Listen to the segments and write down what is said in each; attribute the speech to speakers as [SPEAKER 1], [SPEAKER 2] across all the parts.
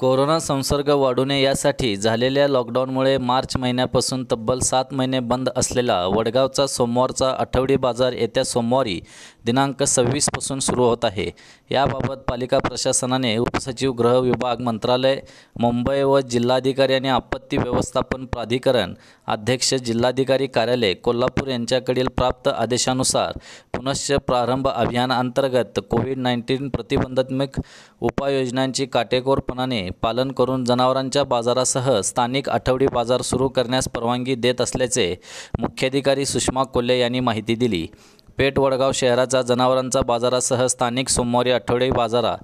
[SPEAKER 1] corona संसर्ग वाढू नये यासाठी झालेल्या लॉकडाऊनमुळे मार्च महिन्यापासून तब्बल सात महिने बंद असलेला वडगावचा सोमवारचा आठवडी बाजार येत्या सोमवारी दिनांक सव्वीसपासून सुरू होत आहे याबाबत पालिका प्रशासनाने उपसचिव गृह विभाग मंत्रालय मुंबई व जिल्हाधिकारी आणि आपत्ती व्यवस्थापन प्राधिकरण अध्यक्ष जिल्हाधिकारी कार्यालय कोल्हापूर यांच्याकडील प्राप्त आदेशानुसार पुनश्च प्रारंभ अभियानाअंतर्गत कोविड नाईन्टीन प्रतिबंधात्मक उपाययोजनांची काटेकोरपणाने पालन करून जनावरांच्या बाजारासह स्थानिक आठवडी बाजार सुरू करण्यास परवानगी देत असल्याचे मुख्याधिकारी सुषमा कोल्हे यांनी माहिती दिली पेठ वडगाव शहराचा जनावरांचा बाजारासह स्थानिक सोमवारी आठवडे बाजारा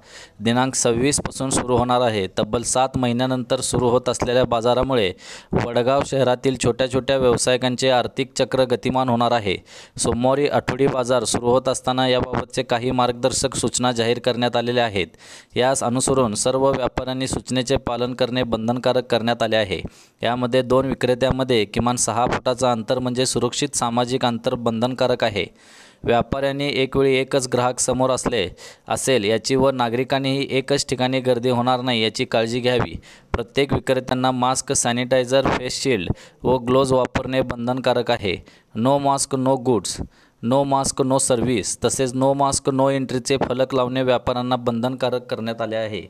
[SPEAKER 1] दिनांक सव्वीसपासून सुरू होणार आहे तब्बल सात महिन्यानंतर सुरू होत असलेल्या बाजारामुळे वडगाव शहरातील छोट्या छोट्या व्यावसायिकांचे आर्थिक चक्र गतिमान होणार आहे सोमवारी आठवडी बाजार सुरू होत असताना याबाबतचे काही मार्गदर्शक सूचना जाहीर करण्यात आलेल्या आहेत यास अनुसरून सर्व व्यापाऱ्यांनी सूचनेचे पालन करणे बंधनकारक करण्यात आले आहे यामध्ये दोन विक्रेत्यांमध्ये किमान सहा फुटाचा अंतर म्हणजे सुरक्षित सामाजिक अंतर बंधनकारक आहे व्यापाऱ्यांनी एकवेळी एकच ग्राहक समोर असले असेल याची व नागरिकांनीही एकच ठिकाणी गर्दी होणार नाही याची काळजी घ्यावी प्रत्येक विक्रेत्यांना मास्क सॅनिटायझर फेस व ग्लोव्ज वापरणे बंधनकारक आहे no mask no goods no mask no service तसेच नो मास्क नो एंट्रीचे फलक लावणे व्यापाऱ्यांना बंधनकारक करण्यात आले आहे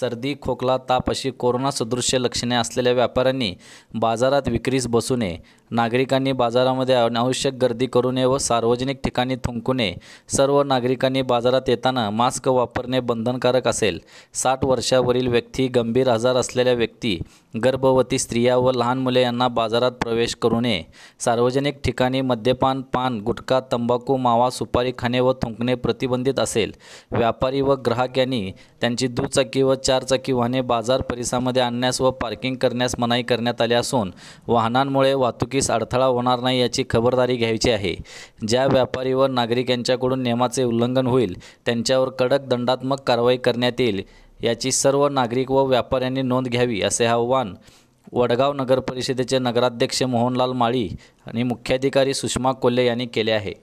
[SPEAKER 1] सर्दी खोकला ताप अशी कोरोना सदृश्य लक्षणे असलेल्या व्यापाऱ्यांनी बाजारात विक्रीस बसू नये नागरिकांनी बाजारामध्ये अनावश्यक गर्दी करू नये व सार्वजनिक ठिकाणी थुंकू नये सर्व नागरिकांनी बाजारात येताना मास्क वापरणे बंधनकारक असेल साठ वर्षावरील व्यक्ती गंभीर आजार असलेल्या व्यक्ती गर्भवती स्त्रिया व लहान मुले यांना बाजारात प्रवेश करू नये सार्वजनिक ठिकाणी मद्यपान पान गुटखा तंबाखू मावा सुपारी खाणे व थुंकणे प्रतिबंधित असेल व्यापारी व ग्राहक यांनी त्यांची दुचाकी व चारचाकी वाहने बाजार परिसरामध्ये आणण्यास व पार्किंग करण्यास मनाई करण्यात आली असून वाहनांमुळे वाहतुकी अडथळा होणार नाही याची खबरदारी घ्यायची आहे ज्या व्यापारी व नागरिक यांच्याकडून नियमाचे उल्लंघन होईल त्यांच्यावर कडक दंडात्मक कारवाई करण्यात येईल याची सर्व नागरिक व व्यापाऱ्यांनी नोंद घ्यावी असे आव्हान वडगाव नगर परिषदेचे नगराध्यक्ष मोहनलाल माळी आणि मुख्याधिकारी सुषमा कोल्हे यांनी केले आहे